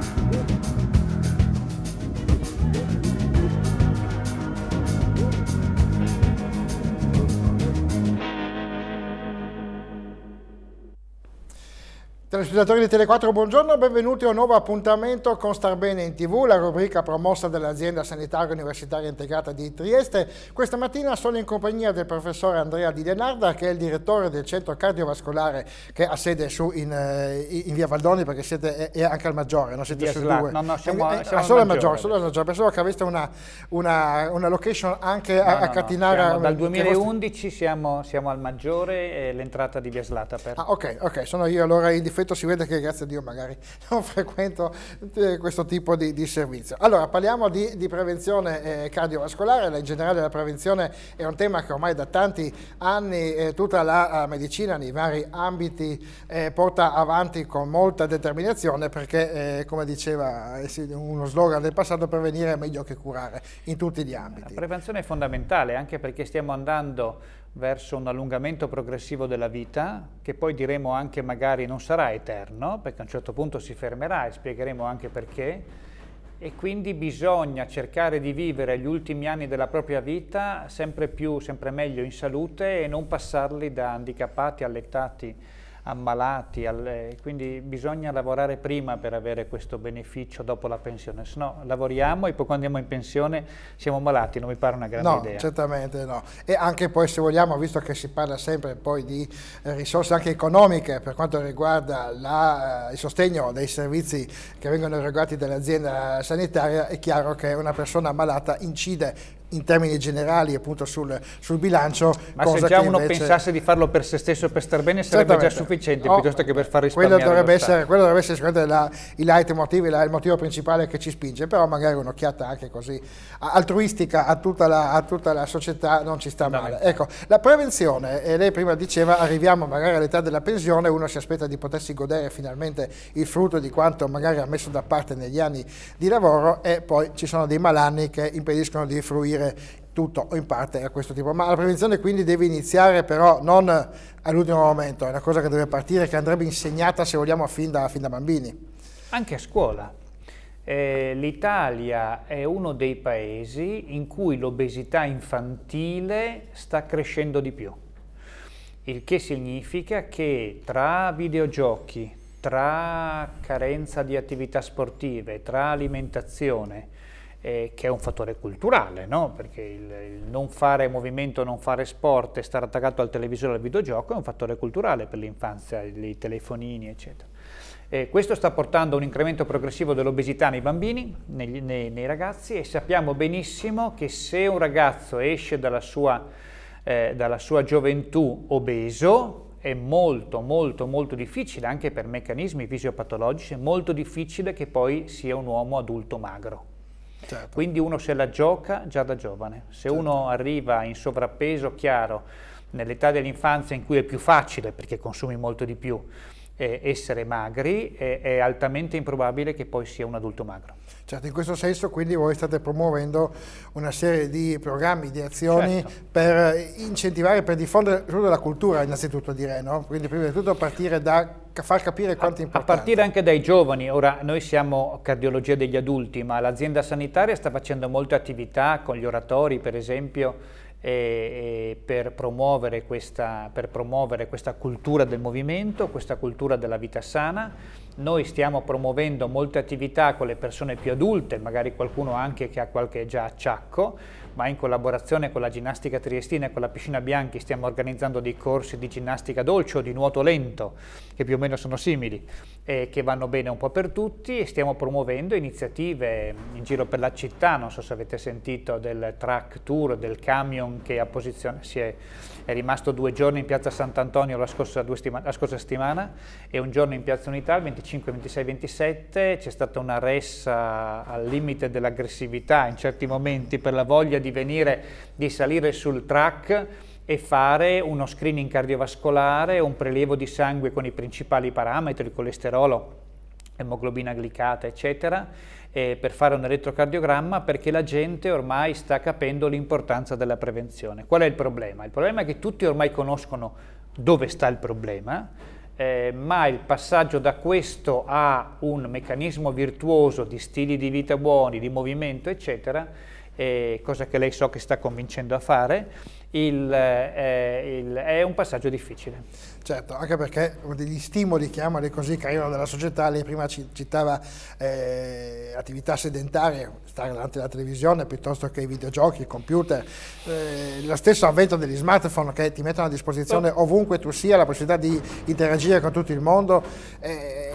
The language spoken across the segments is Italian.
Woo. Telespettatori di Tele4, buongiorno, benvenuti a un nuovo appuntamento con Star Bene in TV, la rubrica promossa dall'azienda sanitaria universitaria integrata di Trieste. Questa mattina sono in compagnia del professore Andrea Di Denarda, che è il direttore del centro cardiovascolare che ha sede su in, eh, in via Valdoni, perché siete è anche al Maggiore, non siete su due. No, no, eh, siamo, è, eh, siamo ah, solo al Maggiore, solo al Maggiore. Pensavo che aveste una, una, una location anche no, a, a Catinara. Siamo, dal 2011 siamo, siamo, al Maggiore, l'entrata di via Slata aperta. Ah, ok, ok, sono io allora in difetto frequento, si vede che grazie a Dio magari non frequento eh, questo tipo di, di servizio. Allora, parliamo di, di prevenzione eh, cardiovascolare, in generale la prevenzione è un tema che ormai da tanti anni eh, tutta la medicina nei vari ambiti eh, porta avanti con molta determinazione perché, eh, come diceva eh, uno slogan del passato, prevenire è meglio che curare in tutti gli ambiti. La prevenzione è fondamentale anche perché stiamo andando verso un allungamento progressivo della vita, che poi diremo anche magari non sarà eterno, perché a un certo punto si fermerà e spiegheremo anche perché, e quindi bisogna cercare di vivere gli ultimi anni della propria vita sempre più, sempre meglio in salute e non passarli da handicappati, allettati, ammalati, alle, quindi bisogna lavorare prima per avere questo beneficio dopo la pensione, se no lavoriamo e poi quando andiamo in pensione siamo malati, non mi pare una grande no, idea. No, certamente no. E anche poi se vogliamo, visto che si parla sempre poi di eh, risorse anche economiche per quanto riguarda la, eh, il sostegno dei servizi che vengono erogati dall'azienda sanitaria, è chiaro che una persona malata incide in termini generali appunto sul, sul bilancio. Ma se già uno invece... pensasse di farlo per se stesso per star bene sarebbe già sufficiente oh, piuttosto che per far risparmiare quello dovrebbe essere, Quello dovrebbe essere sicuramente la, il, motive, la, il, motivo principale che ci spinge, però magari un'occhiata anche così altruistica a tutta la, a tutta la società non ci sta male. Ecco, la prevenzione, e lei prima diceva arriviamo magari all'età della pensione, uno si aspetta di potersi godere finalmente il frutto di quanto magari ha messo da parte negli anni di lavoro e poi ci sono dei malanni che impediscono di fruire gestire tutto o in parte a questo tipo. Ma la prevenzione quindi deve iniziare però non all'ultimo momento, è una cosa che deve partire, che andrebbe insegnata se vogliamo fin da, fin da bambini. Anche a scuola. Eh, L'Italia è uno dei paesi in cui l'obesità infantile sta crescendo di più, il che significa che tra videogiochi, tra carenza di attività sportive, tra alimentazione, eh, che è un fattore culturale, no? perché il, il, non fare movimento, non fare sport e stare attaccato al televisore e al videogioco è un fattore culturale per l'infanzia, i telefonini eccetera. Eh, questo sta portando a un incremento progressivo dell'obesità nei bambini, negli, nei, nei, ragazzi e sappiamo benissimo che se un ragazzo esce dalla sua, eh, dalla sua gioventù obeso, è molto molto molto difficile anche per meccanismi fisiopatologici, è molto difficile che poi sia un uomo adulto magro. Certo. Quindi uno se la gioca già da giovane. Se certo. uno arriva in sovrappeso chiaro nell'età dell'infanzia in cui è più facile perché consumi molto di più, eh, essere magri eh, è altamente improbabile che poi sia un adulto magro. Certo, in questo senso quindi voi state promuovendo una serie di programmi, di azioni certo. per incentivare, per diffondere la cultura innanzitutto direi, no? quindi prima di tutto partire da far capire quanto è importante. A partire anche dai giovani, ora noi siamo cardiologia degli adulti, ma l'azienda sanitaria sta facendo molte attività con gli oratori per esempio e, per, promuovere questa, per promuovere questa cultura del movimento, questa cultura della vita sana. Noi stiamo promuovendo molte attività con le persone più adulte, magari qualcuno anche che ha qualche già acciacco, ma in collaborazione con la ginnastica triestina e con la piscina Bianchi stiamo organizzando dei corsi di ginnastica dolce o di nuoto lento, che più o meno sono simili, eh, che vanno bene un po' per tutti e stiamo promuovendo iniziative in giro per la città, non so se avete sentito del track tour, del camion che si è, è, rimasto due giorni in piazza Sant'Antonio la, la scorsa, settimana e un giorno in piazza Unità, il 25, 26, 27, c'è stata una ressa al limite dell'aggressività in certi momenti per la voglia di venire, di salire sul track e fare uno screening cardiovascolare, un prelievo di sangue con i principali parametri, il colesterolo, emoglobina glicata, eccetera, per fare un elettrocardiogramma perché la gente ormai sta capendo l'importanza della prevenzione. Qual è il problema? Il problema è che tutti ormai conoscono dove sta il problema, eh, ma il passaggio da questo a un meccanismo virtuoso di stili di vita buoni, di movimento, eccetera, eh, cosa che lei so che sta convincendo a fare, il, eh, il, è un passaggio difficile. Certo, anche perché degli stimoli, chiamali così, che arrivano dalla società, lei prima citava eh, attività sedentarie, stare davanti alla televisione piuttosto che i videogiochi, il computer, eh, lo stesso avvento degli smartphone che ti mettono a disposizione certo. ovunque tu sia la possibilità di interagire con tutto il mondo. Eh,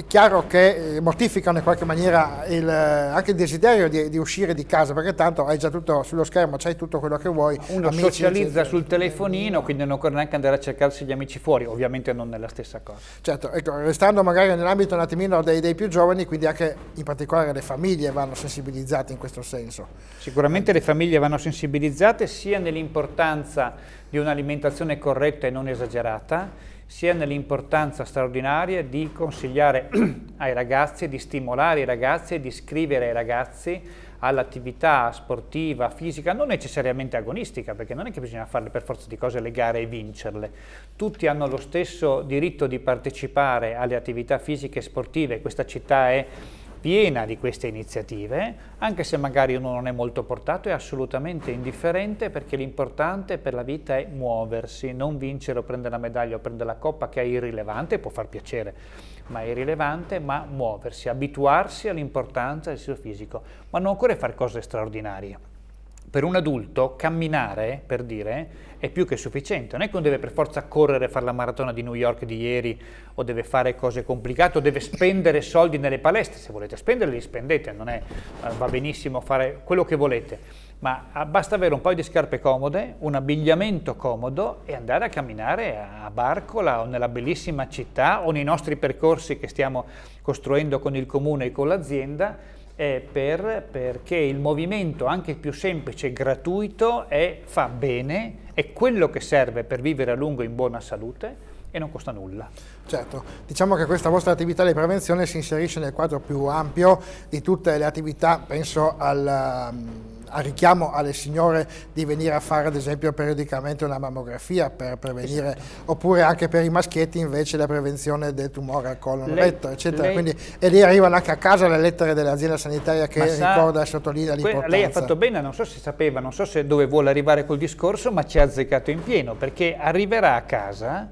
è chiaro che eh, mortificano in qualche maniera il, eh, anche il desiderio di, di, uscire di casa, perché tanto hai già tutto sullo schermo, c'hai tutto quello che vuoi. Uno amici, socializza eccetera. sul telefonino, quindi non occorre neanche andare a cercarsi gli amici fuori, ovviamente non è la stessa cosa. Certo, ecco, restando magari nell'ambito un attimino dei, dei, più giovani, quindi anche in particolare le famiglie vanno sensibilizzate in questo senso. Sicuramente le famiglie vanno sensibilizzate sia nell'importanza di un'alimentazione corretta e non esagerata, sia nell'importanza straordinaria di consigliare ai ragazzi, di stimolare i ragazzi, di iscrivere i ragazzi all'attività sportiva, fisica, non necessariamente agonistica, perché non è che bisogna farle per forza di cose le gare e vincerle. Tutti hanno lo stesso diritto di partecipare alle attività fisiche e sportive, questa città è piena di queste iniziative, anche se magari uno non è molto portato, è assolutamente indifferente perché l'importante per la vita è muoversi, non vincere o prendere la medaglia o prendere la coppa che è irrilevante, può far piacere, ma è irrilevante, ma muoversi, abituarsi all'importanza del suo fisico, ma non occorre fare cose straordinarie per un adulto camminare, per dire, è più che sufficiente. Non è che uno deve per forza correre, fare la maratona di New York di ieri, o deve fare cose complicate, o deve spendere soldi nelle palestre. Se volete spenderli, li spendete, non è, eh, va benissimo fare quello che volete. Ma ah, basta avere un paio di scarpe comode, un abbigliamento comodo e andare a camminare a Barcola o nella bellissima città o nei nostri percorsi che stiamo costruendo con il comune e con l'azienda eh, per, perché il movimento anche più semplice e gratuito è, fa bene, è quello che serve per vivere a lungo in buona salute e non costa nulla. Certo, diciamo che questa vostra attività di prevenzione si inserisce nel quadro più ampio di tutte le attività, penso al a richiamo alle signore di venire a fare ad esempio periodicamente una mammografia per prevenire, esatto. oppure anche per i maschietti invece la prevenzione del tumore al colon retto, eccetera. Lei, Quindi, e lì arrivano anche a casa le lettere dell'azienda sanitaria che sa, ricorda e sottolinea l'importanza. Lei ha fatto bene, non so se sapeva, non so se dove vuole arrivare col discorso, ma ci ha azzeccato in pieno, perché arriverà a casa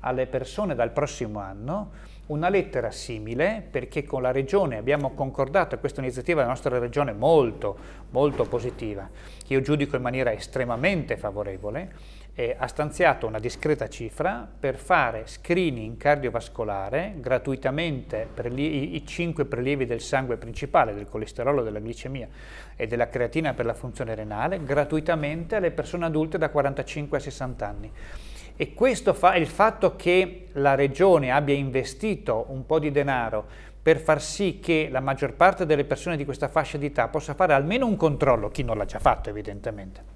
alle persone dal prossimo anno una lettera simile perché con la Regione abbiamo concordato, questa iniziativa della nostra Regione molto, molto positiva, che io giudico in maniera estremamente favorevole, eh, ha stanziato una discreta cifra per fare screening cardiovascolare gratuitamente per gli, i, 5 prelievi del sangue principale, del colesterolo, della glicemia e della creatina per la funzione renale, gratuitamente alle persone adulte da 45 a 60 anni. E questo fa il fatto che la regione abbia investito un po' di denaro per far sì che la maggior parte delle persone di questa fascia d'età possa fare almeno un controllo, chi non l'ha già fatto evidentemente,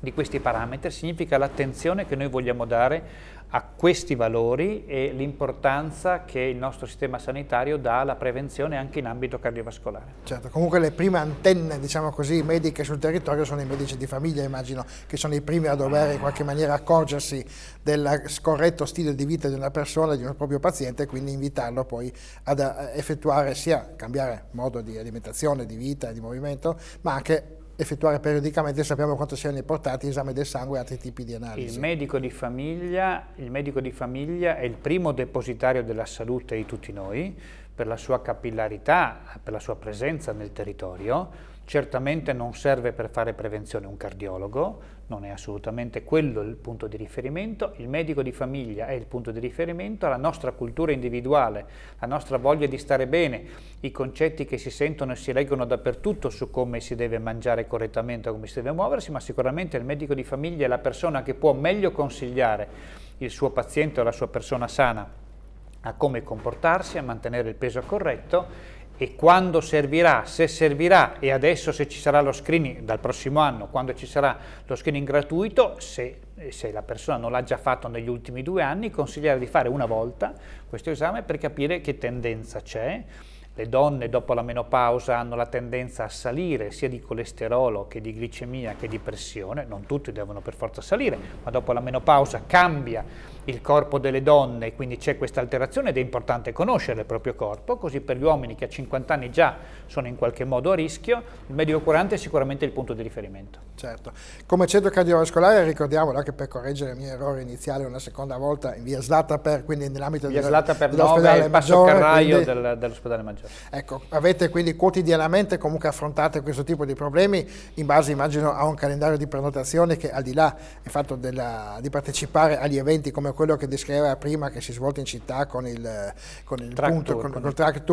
di questi parametri significa l'attenzione che noi vogliamo dare a questi valori e l'importanza che il nostro sistema sanitario dà alla prevenzione anche in ambito cardiovascolare. Certo, comunque le prime antenne, diciamo così, mediche sul territorio sono i medici di famiglia, immagino, che sono i primi a dover in qualche maniera accorgersi del scorretto stile di vita di una persona, di un proprio paziente, e quindi invitarlo poi ad eh, effettuare sia cambiare modo di alimentazione, di vita, di movimento, ma anche effettuare periodicamente, sappiamo quanto siano importanti esami del sangue e altri tipi di analisi. Il medico di, famiglia, il medico di famiglia è il primo depositario della salute di tutti noi, per la sua capillarità, per la sua presenza nel territorio, certamente non serve per fare prevenzione un cardiologo, non è assolutamente quello il punto di riferimento, il medico di famiglia è il punto di riferimento, la nostra cultura individuale, la nostra voglia di stare bene, i concetti che si sentono e si leggono dappertutto su come si deve mangiare correttamente, come si deve muoversi, ma sicuramente il medico di famiglia è la persona che può meglio consigliare il suo paziente o la sua persona sana a come comportarsi, a mantenere il peso corretto e quando servirà, se servirà e adesso se ci sarà lo screening dal prossimo anno, quando ci sarà lo screening gratuito, se, eh, se la persona non l'ha già fatto negli ultimi due anni, consiglierei di fare una volta questo esame per capire che tendenza c'è. Le donne dopo la menopausa hanno la tendenza a salire sia di colesterolo che di glicemia che di pressione, non tutti devono per forza salire, ma dopo la menopausa cambia il corpo delle donne, quindi c'è questa alterazione ed è importante conoscere il proprio corpo, così per gli uomini che a 50 anni già sono in qualche modo a rischio, il medico curante è sicuramente il punto di riferimento. Certo, come centro cardiovascolare ricordiamolo anche per correggere il mio errore iniziale una seconda volta in via Slata per, quindi nell'ambito via Slata per dell'ospedale 9, Passo Carraio del, dell'ospedale maggiore. Ecco, avete quindi quotidianamente comunque affrontate questo tipo di problemi in base immagino a un calendario di prenotazione che al di là del fatto della, di partecipare agli eventi come quello che descriveva prima che si svolta in città con il, con il track punto, tour, con, con il track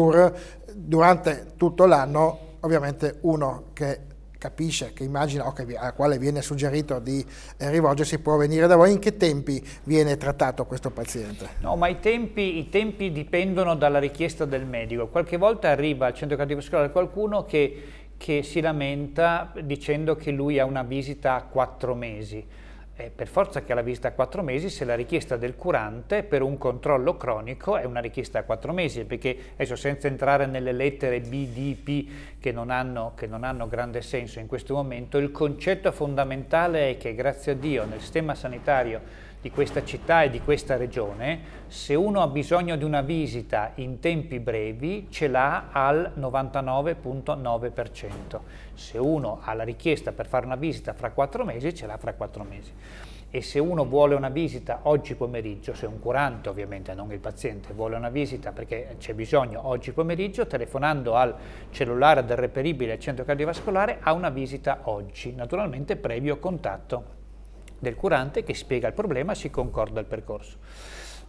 durante tutto l'anno ovviamente uno che capisce, che immagina o che, a quale viene suggerito di eh, rivolgersi può venire da voi, in che tempi viene trattato questo paziente? No, ma i tempi, i tempi dipendono dalla richiesta del medico. Qualche volta arriva al centro cardiovascolare qualcuno che, che si lamenta dicendo che lui ha una visita a quattro mesi eh, per forza che alla visita a quattro mesi se la richiesta del curante per un controllo cronico è una richiesta a quattro mesi perché adesso senza entrare nelle lettere B, D, P che non, hanno, che non hanno grande senso in questo momento il concetto fondamentale è che grazie a Dio nel sistema sanitario di questa città e di questa regione, se uno ha bisogno di una visita in tempi brevi ce l'ha al 99.9%, se uno ha la richiesta per fare una visita fra quattro mesi ce l'ha fra quattro mesi e se uno vuole una visita oggi pomeriggio, se un curante ovviamente, non il paziente, vuole una visita perché c'è bisogno oggi pomeriggio, telefonando al cellulare del reperibile centro cardiovascolare ha una visita oggi, naturalmente previo contatto del curante che spiega il problema e si concorda il percorso.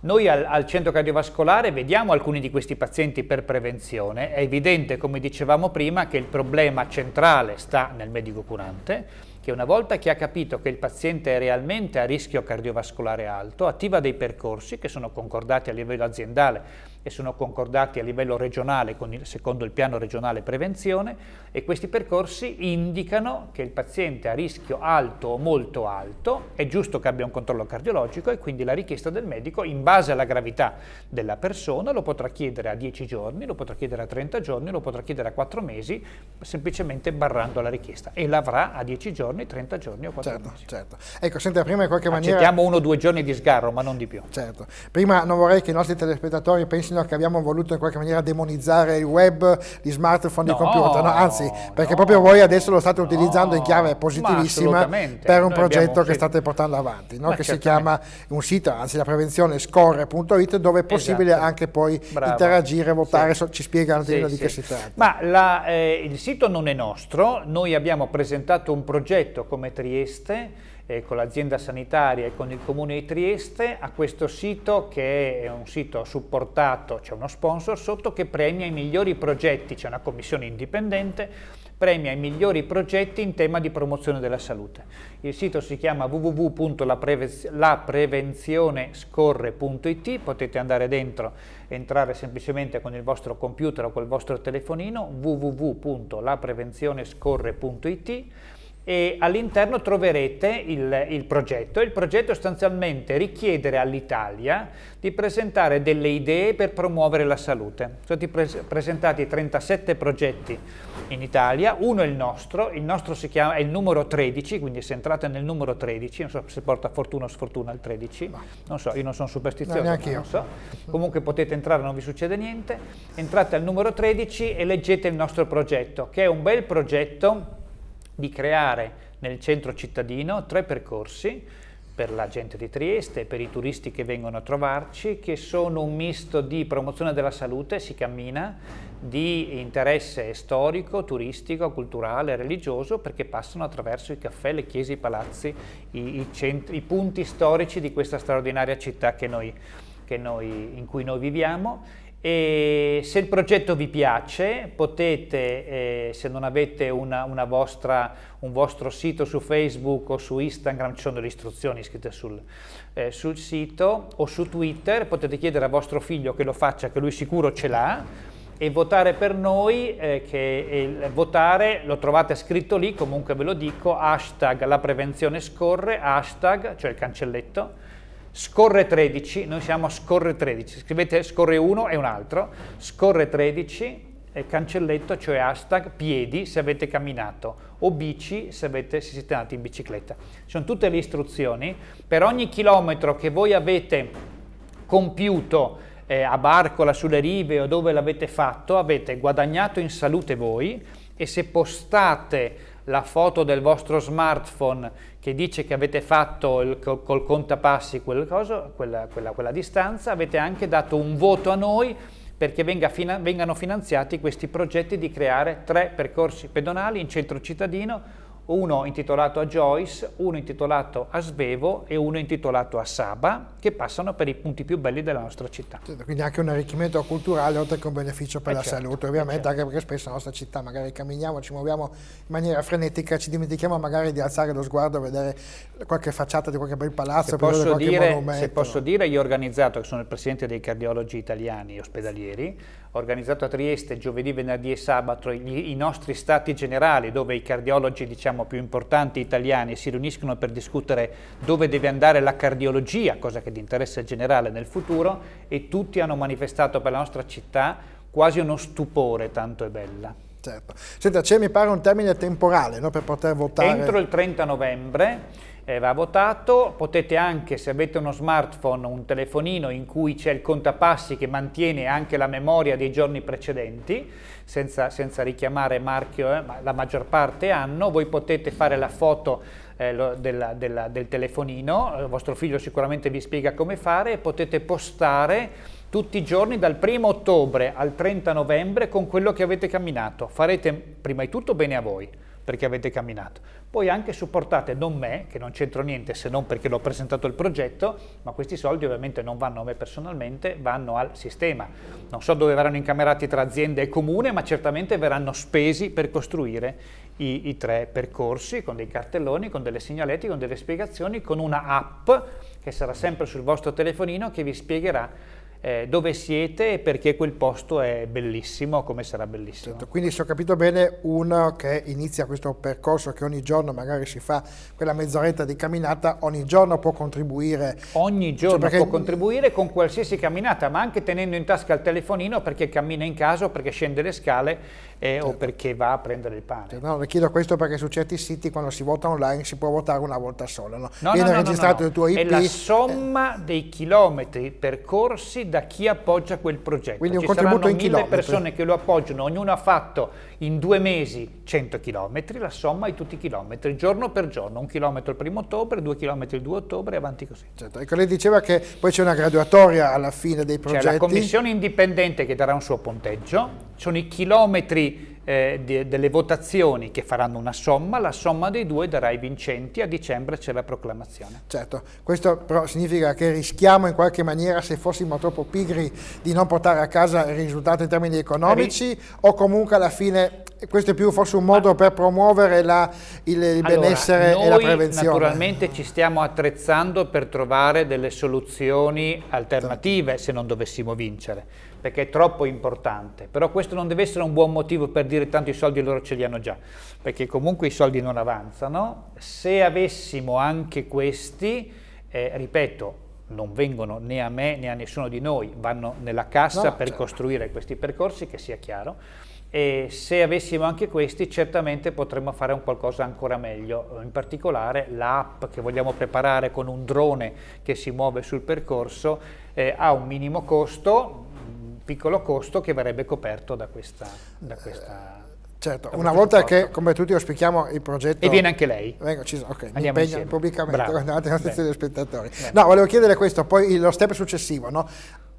Noi al, al, centro cardiovascolare vediamo alcuni di questi pazienti per prevenzione, è evidente come dicevamo prima che il problema centrale sta nel medico curante, che una volta che ha capito che il paziente è realmente a rischio cardiovascolare alto, attiva dei percorsi che sono concordati a livello aziendale e sono concordati a livello regionale il, secondo il piano regionale prevenzione e questi percorsi indicano che il paziente a rischio alto o molto alto è giusto che abbia un controllo cardiologico e quindi la richiesta del medico in base alla gravità della persona lo potrà chiedere a 10 giorni, lo potrà chiedere a 30 giorni, lo potrà chiedere a 4 mesi semplicemente barrando la richiesta e l'avrà a 10 giorni, 30 giorni o 4 certo, mesi. Certo. Ecco, senta, prima in qualche maniera... Accettiamo uno o due giorni di sgarro ma non di più. Certo. Prima non vorrei che i nostri telespettatori pensino fino a che abbiamo voluto in qualche maniera demonizzare il web, gli smartphone, no, i computer, no, anzi, perché no, proprio voi adesso lo state utilizzando in chiave positivissima per un Noi progetto che state portando avanti, che si chiama un sito, anzi la prevenzione scorre.it, dove è possibile esatto. anche poi Bravo. interagire, votare, sì. so, ci spiegano sì, di sì. che si tratta. Ma la, eh, il sito non è nostro, noi abbiamo presentato un progetto come Trieste eh, con l'azienda sanitaria e con il comune di Trieste a questo sito che è un sito supportato, c'è uno sponsor sotto che premia i migliori progetti, c'è una commissione indipendente, premia i migliori progetti in tema di promozione della salute. Il sito si chiama www.laprevenzionescorre.it, potete andare dentro, entrare semplicemente con il vostro computer o col vostro telefonino, www.laprevenzionescorre.it e all'interno troverete il, il, progetto. Il progetto sostanzialmente richiedere all'Italia di presentare delle idee per promuovere la salute. Sono stati pre presentati 37 progetti in Italia, uno è il nostro, il nostro chiama, è il numero 13, quindi se entrate nel numero 13, non so se porta fortuna o sfortuna il 13, non so, io non sono superstizioso, no, non so. comunque potete entrare, non vi succede niente, entrate al numero 13 e leggete il nostro progetto, che è un bel progetto di creare nel centro cittadino tre percorsi per la gente di Trieste, per i turisti che vengono a trovarci, che sono un misto di promozione della salute, si cammina, di interesse storico, turistico, culturale, religioso, perché passano attraverso i caffè, le chiese, i palazzi, i, i, centri, i punti storici di questa straordinaria città noi, noi, in cui noi viviamo e se il progetto vi piace potete, eh, se non avete una, una vostra, un vostro sito su Facebook o su Instagram, ci sono le istruzioni scritte sul, eh, sul sito o su Twitter, potete chiedere a vostro figlio che lo faccia, che lui sicuro ce l'ha, e votare per noi, eh, che il, votare lo trovate scritto lì, comunque ve lo dico, hashtag la prevenzione scorre, hashtag, cioè il cancelletto, scorre 13, noi siamo a scorre 13, scrivete scorre 1 e un altro, scorre 13 e cancelletto, cioè hashtag piedi se avete camminato o bici se, avete, se siete andati in bicicletta. Sono tutte le istruzioni, per ogni chilometro che voi avete compiuto eh, a Barcola, sulle rive o dove l'avete fatto, avete guadagnato in salute voi e se postate la foto del vostro smartphone che dice che avete fatto il, col, col contapassi quel coso, quella, quella, quella, distanza, avete anche dato un voto a noi perché venga, fina, vengano finanziati questi progetti di creare tre percorsi pedonali in centro cittadino, uno intitolato a Joyce, uno intitolato a Svevo e uno intitolato a Saba, che passano per i punti più belli della nostra città. Certo, quindi anche un arricchimento culturale oltre che un beneficio per eh la certo, salute, eh ovviamente, certo. anche perché spesso la nostra città magari camminiamo, ci muoviamo in maniera frenetica, ci dimentichiamo magari di alzare lo sguardo a vedere qualche facciata di qualche bel palazzo, se posso, dire, se posso dire, io ho organizzato, che sono il presidente dei cardiologi italiani ospedalieri, organizzato a Trieste giovedì, venerdì e sabato gli, i nostri stati generali dove i cardiologi diciamo, più importanti italiani si riuniscono per discutere dove deve andare la cardiologia, cosa che di interesse generale nel futuro e tutti hanno manifestato per la nostra città quasi uno stupore, tanto è bella. Certo. Senta, c'è mi pare un termine temporale no, per poter votare. Entro il 30 novembre eh, va votato, potete anche se avete uno smartphone, un telefonino in cui c'è il contapassi che mantiene anche la memoria dei giorni precedenti, senza, senza richiamare marchio, eh, ma la maggior parte hanno, voi potete fare la foto eh, lo, della, del telefonino, il eh, vostro figlio sicuramente vi spiega come fare e potete postare tutti i giorni dal 1 ottobre al 30 novembre con quello che avete camminato. Farete prima di tutto bene a voi, perché avete camminato. Poi anche supportate non me, che non c'entro niente se non perché l'ho presentato il progetto, ma questi soldi ovviamente non vanno a me personalmente, vanno al sistema. Non so dove verranno incamerati tra azienda e comune, ma certamente verranno spesi per costruire i, i tre percorsi con dei cartelloni, con delle segnaleti, con delle spiegazioni, con una app che sarà sempre sul vostro telefonino che vi spiegherà eh, dove siete e perché quel posto è bellissimo, come sarà bellissimo. Certo, quindi se ho capito bene, uno che inizia questo percorso che ogni giorno magari si fa quella mezz'oretta di camminata, ogni giorno può contribuire. Ogni cioè, giorno cioè può contribuire con qualsiasi camminata, ma anche tenendo in tasca il telefonino perché cammina in casa o perché scende le scale eh, o perché va a prendere il pane. No, le chiedo questo perché su certi siti quando si vota online si può votare una volta sola. No? No, Viene no, registrato il tuo IP. È la somma eh. dei chilometri percorsi da chi appoggia quel progetto. Quindi un Ci contributo in chilometri. persone che lo appoggiano, ognuno ha fatto in due mesi 100 chilometri, la somma di tutti i chilometri, giorno per giorno, un chilometro il primo ottobre, due chilometri il 2 ottobre e avanti così. Certo. Ecco, lei diceva che poi c'è una graduatoria alla fine dei progetti. C'è la commissione indipendente che darà un suo punteggio sono i chilometri eh, de, delle votazioni che faranno una somma, la somma dei due darà i vincenti, a dicembre c'è la proclamazione. Certo, questo però significa che rischiamo in qualche maniera, se fossimo troppo pigri, di non portare a casa il risultato in termini economici Ri o comunque alla fine eh, questo è più forse un modo Ma, per promuovere la, il, il allora, benessere e la prevenzione. naturalmente ci stiamo attrezzando per trovare delle soluzioni alternative se non dovessimo vincere, perché è troppo importante. Però questo non deve essere un buon motivo per dire tanto i soldi loro ce li hanno già, perché comunque i soldi non avanzano. Se avessimo anche questi, eh, ripeto, non vengono né a me né a nessuno di noi, vanno nella cassa no, per certo. costruire questi percorsi, che sia chiaro e se avessimo anche questi certamente potremmo fare un qualcosa ancora meglio, eh, in particolare l'app che vogliamo preparare con un drone che si muove sul percorso eh, ha un minimo costo, un piccolo costo che verrebbe coperto da questa... Da questa eh, Certo, una volta che, come tutti auspichiamo, il progetto... E viene anche lei. Vengo, ci, ok, Andiamo mi pubblicamente Bravo. davanti ai nostri telespettatori. No, volevo chiedere questo, poi lo step successivo, no?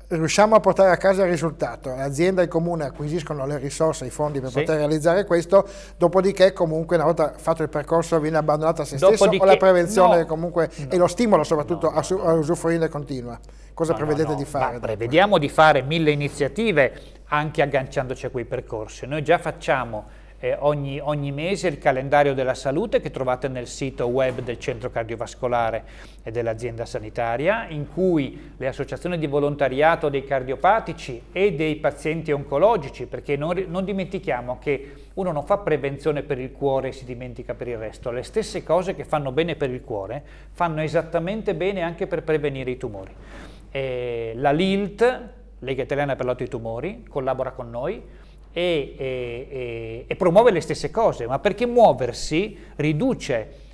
riusciamo a portare a casa il risultato, l'azienda e il comune acquisiscono le risorse, i fondi per sì. poter realizzare questo, dopodiché comunque una volta fatto il percorso viene abbandonato a se dopodiché, stesso o la prevenzione no, comunque no, e lo stimolo soprattutto no, a, su, a usufruire continua? Cosa prevedete di fare? Prevediamo di fare mille iniziative anche agganciandoci a quei percorsi. Noi già facciamo eh, ogni, ogni, mese il calendario della salute che trovate nel sito web del centro cardiovascolare e dell'azienda sanitaria in cui le associazioni di volontariato dei cardiopatici e dei pazienti oncologici perché non, non dimentichiamo che uno non fa prevenzione per il cuore e si dimentica per il resto le stesse cose che fanno bene per il cuore fanno esattamente bene anche per prevenire i tumori eh, la LILT Lega Italiana per l'Auto ai Tumori collabora con noi e, e, e, promuove le stesse cose, ma perché muoversi riduce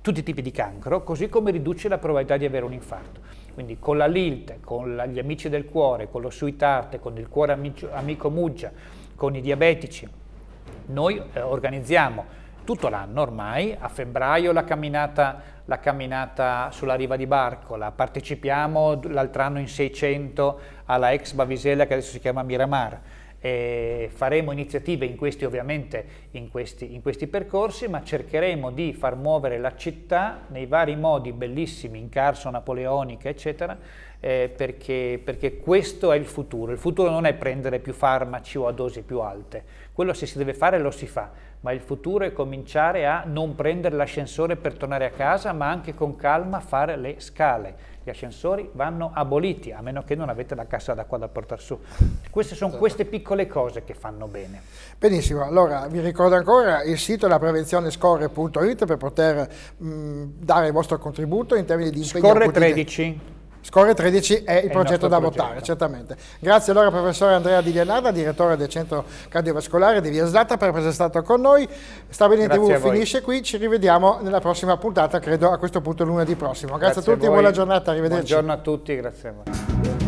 tutti i tipi di cancro, così come riduce la probabilità di avere un infarto. Quindi con la LILT, con la, gli amici del cuore, con lo suitarte, con il cuore amico, amico muggia, con i diabetici, noi eh, organizziamo tutto l'anno ormai, a febbraio la camminata, la camminata, sulla riva di Barcola, partecipiamo l'altro anno in 600 alla ex Bavisella che adesso si chiama Miramar, eh, faremo iniziative in questi ovviamente in questi, in questi percorsi ma cercheremo di far muovere la città nei vari modi bellissimi in Carso, Napoleonica eccetera eh, perché, perché, questo è il futuro il futuro non è prendere più farmaci o a dosi più alte quello se si deve fare lo si fa ma il futuro è cominciare a non prendere l'ascensore per tornare a casa ma anche con calma fare le scale gli ascensori vanno aboliti, a meno che non avete la cassa d'acqua da portare su. Queste sono certo. queste piccole cose che fanno bene. Benissimo, allora vi ricordo ancora il sito è laprevenzionescorre.it per poter mh, dare il vostro contributo in termini di impegno. Scorre 13. Score 13 è il, è progetto da progetto. votare, certamente. Grazie allora professore Andrea Di Leonarda, direttore del Centro Cardiovascolare di Via Slata per essere stato con noi. Sta bene TV finisce qui, ci rivediamo nella prossima puntata, credo a questo punto lunedì prossimo. Grazie, grazie a tutti, a buona giornata, arrivederci. Buongiorno a tutti, grazie a voi.